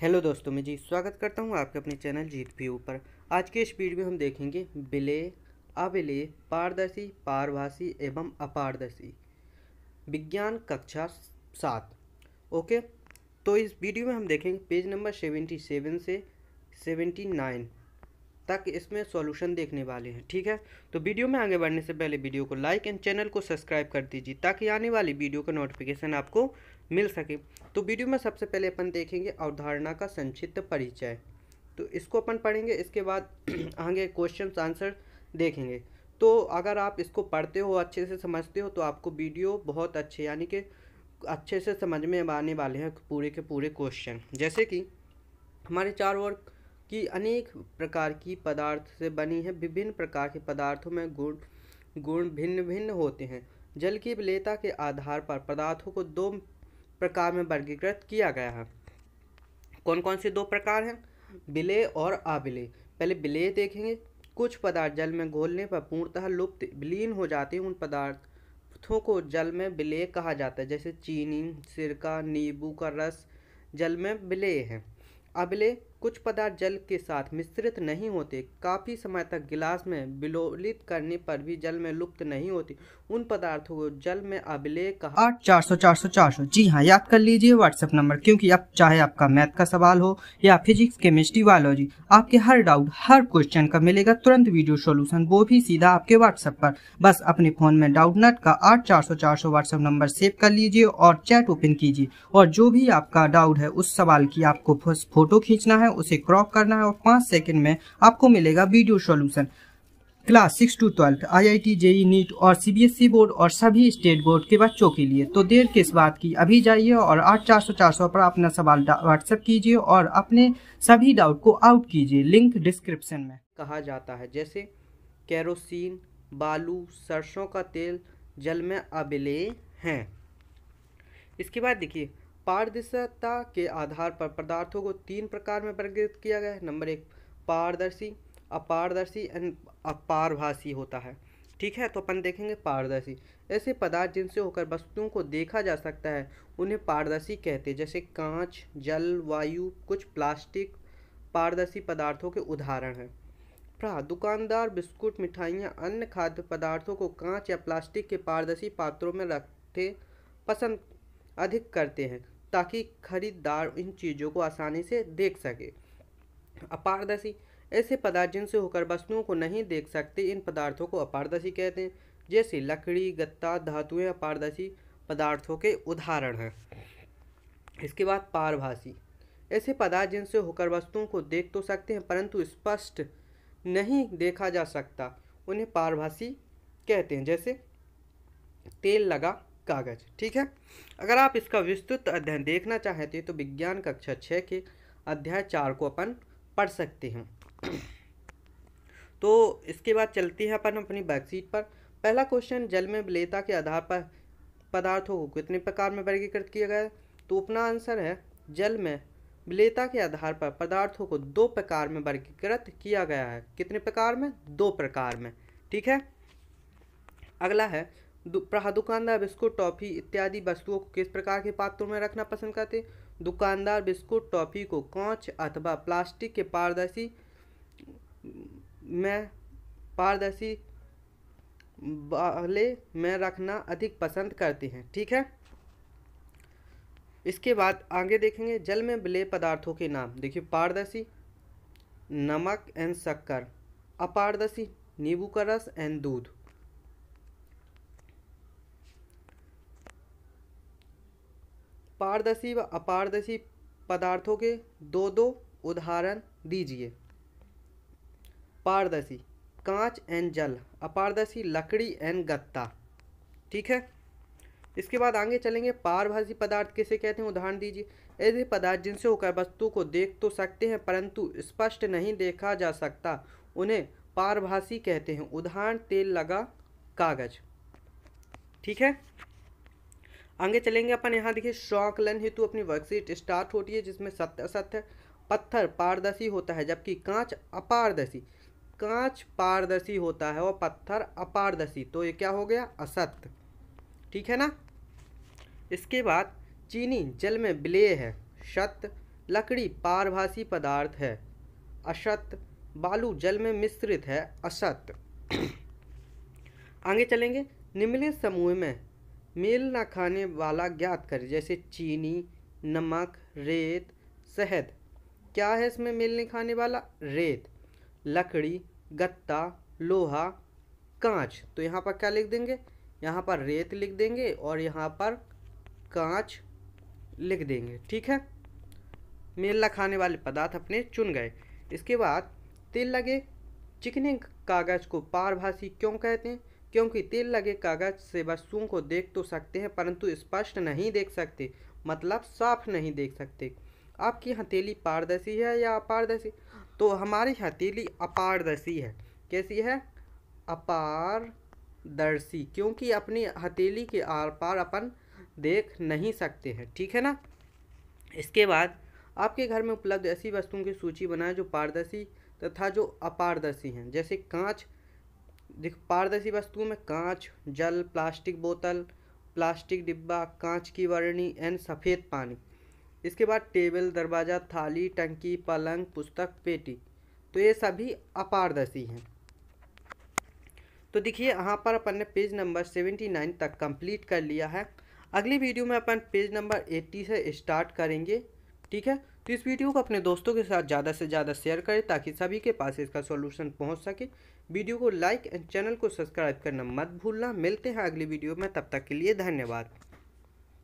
hello दोस्तों मैं जी स्वागत करता हूं आपके अपने चैनल जीत भी ऊपर आज के इस वीडियो में हम देखेंगे बिले अबिले पारदर्शी पारभाषी एवं अपारदर्शी विज्ञान कक्षा सात ओके तो इस वीडियो में हम देखेंगे पेज नंबर सेवेंटी सेवन से सेवेंटी नाइन तक इसमें सॉल्यूशन देखने वाले हैं ठीक है तो वीडियो में आगे बढ़ने से पहले वीडियो को लाइक एंड चैनल को सब्सक्राइब कर दीजिए ताकि आने वाली वीडियो का नोटिफिकेशन आपको मिल सके तो वीडियो में सबसे पहले अपन देखेंगे अवधारणा का संक्षिप्त परिचय तो इसको अपन पढ़ेंगे इसके बाद आगे क्वेश्चन आंसर देखेंगे तो अगर आप इसको पढ़ते हो अच्छे से समझते हो तो आपको वीडियो बहुत अच्छे यानी कि अच्छे से समझ में आने वाले हैं पूरे के पूरे क्वेश्चन जैसे कि हमारे चार वर्ग की अनेक प्रकार की पदार्थ से बनी है विभिन्न प्रकार के पदार्थों में गुण गुण भिन्न भिन्न होते हैं जल की विलेता के आधार पर पदार्थों को दो प्रकार में वर्गीकृत किया गया है कौन कौन से दो प्रकार हैं विलय और अविलय पहले विलय देखेंगे कुछ पदार्थ जल में घोलने पर पूर्णतः लुप्त विलीन हो जाते हैं उन पदार्थों को जल में विलय कहा जाता है जैसे चीनी सिरका नींबू का रस जल में विलय है अबले कुछ पदार्थ जल के साथ मिश्रित नहीं होते काफ़ी समय तक गिलास में बिलोलित करने पर भी जल में लुप्त नहीं होती उन पदार्थों को जल में अभिलेय कहा आठ चार सौ चार सौ चार सौ जी हाँ याद कर लीजिए व्हाट्सएप नंबर क्योंकि आप चाहे आपका मैथ का सवाल हो या फिजिक्स केमिस्ट्री बायोलॉजी आपके हर डाउट हर क्वेश्चन का मिलेगा तुरंत वीडियो सोल्यूशन वो भी सीधा आपके व्हाट्सएप पर बस अपने फोन में डाउट नट का आठ चार सौ चार सौ व्हाट्सएप नंबर सेव कर लीजिए और चैट ओपन कीजिए और जो भी आपका डाउट है उस सवाल की आपको फोटो खींचना है है उसे क्रॉप करना है और पाँच सेकेंड में आपको मिलेगा video solution class six to twelfth IIT JEE NEET और सीबीएसई बोर्ड e और सभी स्टेट बोर्ड के बच्चों के लिए तो देर किस बात की अभी जाइए और आठ चार सौ चार सौ पर अपना सवाल व्हाट्सएप कीजिए और अपने सभी डाउट को आउट कीजिए लिंक डिस्क्रिप्शन में कहा जाता है जैसे कैरोसिन बालू सरसों का तेल जल में अबले हैं इसके बाद देखिए पारदर्शिता के आधार पर पदार्थों को तीन प्रकार में वर्गीकृत किया गया है नंबर एक पारदर्शी अपारदर्शी एंड अपारभाषी होता है ठीक है तो अपन देखेंगे पारदर्शी ऐसे पदार्थ जिनसे होकर वस्तुओं को देखा जा सकता है उन्हें पारदर्शी कहते हैं जैसे कांच जल वायु कुछ प्लास्टिक पारदर्शी पदार्थों के उदाहरण हैं प्रा दुकानदार बिस्कुट मिठाइयाँ अन्य खाद्य पदार्थों को कांच या प्लास्टिक के पारदर्शी पात्रों में रखते पसंद अधिक करते हैं ताकि खरीदार इन चीज़ों को आसानी से देख सके अपारदर्शी ऐसे पदार्थ जिनसे होकर वस्तुओं को नहीं देख सकते इन पदार्थों को अपारदर्शी कहते हैं जैसे लकड़ी गत्ता धातुएं अपारदर्शी पदार्थों के उदाहरण हैं इसके बाद पारभाषी ऐसे पदार्थ जिनसे होकर वस्तुओं को देख तो सकते हैं परंतु स्पष्ट नहीं देखा जा सकता उन्हें पारभाषी कहते हैं जैसे तेल लगा कागज ठीक है अगर आप इसका विस्तृत अध्ययन देखना चाहते हैं तो विज्ञान कक्षा छः के अध्याय चार को अपन पढ़ सकते हैं तो इसके बाद चलते हैं अपन अपनी बैकसीट पर पहला क्वेश्चन जल में विलेता के आधार पर पदार्थों को कितने प्रकार में वर्गीकृत किया गया तो अपना आंसर है जल में विलेता के आधार पर पदार्थों को दो प्रकार में वर्गीकृत किया गया है कितने प्रकार में दो प्रकार में ठीक है अगला है दुकानदार बिस्कुट टॉफ़ी इत्यादि वस्तुओं को किस प्रकार के पात्रों में रखना पसंद करते दुकानदार बिस्कुट टॉफ़ी को कांच अथवा प्लास्टिक के पारदर्शी में पारदर्शी वाले में रखना अधिक पसंद करते हैं ठीक है इसके बाद आगे देखेंगे जल में विलय पदार्थों के नाम देखिए पारदर्शी नमक एंड शक्कर अपारदर्शी नींबू का रस एंड दूध पारदर्शी व अपारदर्शी पदार्थों के दो दो उदाहरण दीजिए पारदर्शी कांच एंड जल अपारदर्शी लकड़ी एंड गत्ता ठीक है इसके बाद आगे चलेंगे पारभाषी पदार्थ किसे कहते हैं उदाहरण दीजिए ऐसे पदार्थ जिनसे होकर वस्तु को देख तो सकते हैं परंतु स्पष्ट नहीं देखा जा सकता उन्हें पारभाषी कहते हैं उदाहरण तेल लगा कागज ठीक है आगे चलेंगे अपन यहाँ देखिए शौकलन हेतु अपनी वर्कशीट स्टार्ट होती है जिसमें सत्य असत्य पत्थर पारदर्शी होता है जबकि कांच अपारदर्शी कांच पारदर्शी होता है और पत्थर अपारदर्शी तो ये क्या हो गया असत्य ठीक है ना इसके बाद चीनी जल में बिले है शत लकड़ी पारभाषी पदार्थ है असत्य बालू जल में मिश्रित है असत आगे चलेंगे निम्नलिखित समूह में मेल ना खाने वाला ज्ञात कर जैसे चीनी नमक रेत शहद क्या है इसमें मेल नहीं खाने वाला रेत लकड़ी गत्ता लोहा कांच तो यहाँ पर क्या लिख देंगे यहाँ पर रेत लिख देंगे और यहाँ पर कांच लिख देंगे ठीक है मेल ना खाने वाले पदार्थ अपने चुन गए इसके बाद तिल लगे चिकने कागज़ को पारभाषी क्यों कहते हैं क्योंकि तिल लगे कागज से वस्तुओं को देख तो सकते हैं परंतु स्पष्ट नहीं देख सकते मतलब साफ नहीं देख सकते आपकी हथेली पारदर्शी है या अपारदर्शी तो हमारी हथेली अपारदर्शी है कैसी है अपारदर्शी क्योंकि अपनी हथेली के आर पार अपन देख नहीं सकते हैं ठीक है ना इसके बाद आपके घर में उपलब्ध ऐसी वस्तुओं की सूची बनाएं जो पारदर्शी तथा जो अपारदर्शी हैं जैसे कांच देख पारदर्शी वस्तुओं में कांच जल प्लास्टिक बोतल प्लास्टिक डिब्बा कांच की वर्णी एंड सफ़ेद पानी इसके बाद टेबल दरवाज़ा थाली टंकी पलंग पुस्तक पेटी तो ये सभी अपारदर्शी हैं तो देखिए यहाँ पर अपन ने पेज नंबर सेवेंटी नाइन तक कंप्लीट कर लिया है अगली वीडियो में अपन पेज नंबर एट्टी से स्टार्ट करेंगे ठीक है तो इस वीडियो को अपने दोस्तों के साथ ज़्यादा से ज़्यादा शेयर करें ताकि सभी के पास इसका सॉल्यूशन पहुंच सके वीडियो को लाइक एंड चैनल को सब्सक्राइब करना मत भूलना मिलते हैं अगली वीडियो में तब तक के लिए धन्यवाद